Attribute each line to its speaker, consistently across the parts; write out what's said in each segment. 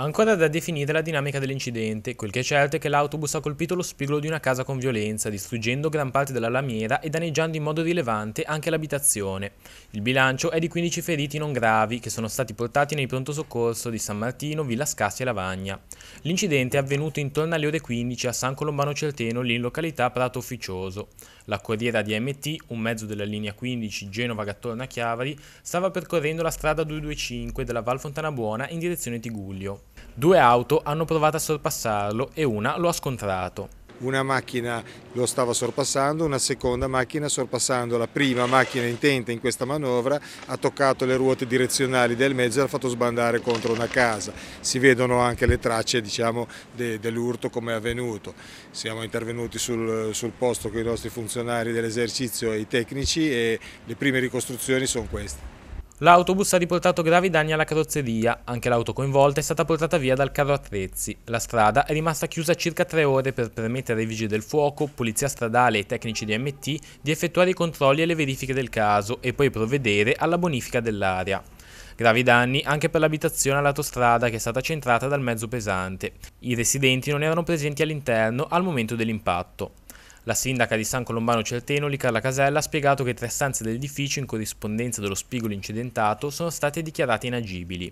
Speaker 1: Ancora da definire la dinamica dell'incidente, quel che è certo è che l'autobus ha colpito lo spigolo di una casa con violenza, distruggendo gran parte della lamiera e danneggiando in modo rilevante anche l'abitazione. Il bilancio è di 15 feriti non gravi, che sono stati portati nei pronto soccorso di San Martino, Villa Scassi e Lavagna. L'incidente è avvenuto intorno alle ore 15 a San Colombano Certeno, lì in località Prato Ufficioso. La corriera di MT, un mezzo della linea 15 Genova-Gattorna Chiavari, stava percorrendo la strada 225 della Val Fontana Buona in direzione Tiguglio. Due auto hanno provato a sorpassarlo e una lo ha scontrato una macchina
Speaker 2: lo stava sorpassando, una seconda macchina sorpassando la prima macchina intenta in questa manovra, ha toccato le ruote direzionali del mezzo e l'ha fatto sbandare contro una casa. Si vedono anche le tracce diciamo, de, dell'urto come è avvenuto. Siamo intervenuti sul, sul posto con i nostri funzionari dell'esercizio e i tecnici e le prime ricostruzioni
Speaker 1: sono queste. L'autobus ha riportato gravi danni alla carrozzeria, anche l'auto coinvolta è stata portata via dal carro attrezzi. La strada è rimasta chiusa circa tre ore per permettere ai vigili del fuoco, polizia stradale e tecnici di MT di effettuare i controlli e le verifiche del caso e poi provvedere alla bonifica dell'area. Gravi danni anche per l'abitazione all'autostrada che è stata centrata dal mezzo pesante. I residenti non erano presenti all'interno al momento dell'impatto. La sindaca di San Colombano Celtenoli, Carla Casella, ha spiegato che tre stanze dell'edificio in corrispondenza dello spigolo incidentato sono state dichiarate inagibili.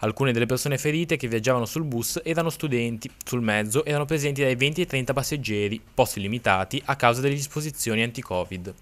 Speaker 1: Alcune delle persone ferite che viaggiavano sul bus erano studenti, sul mezzo erano presenti dai 20 ai 30 passeggeri, posti limitati a causa delle disposizioni anti-Covid.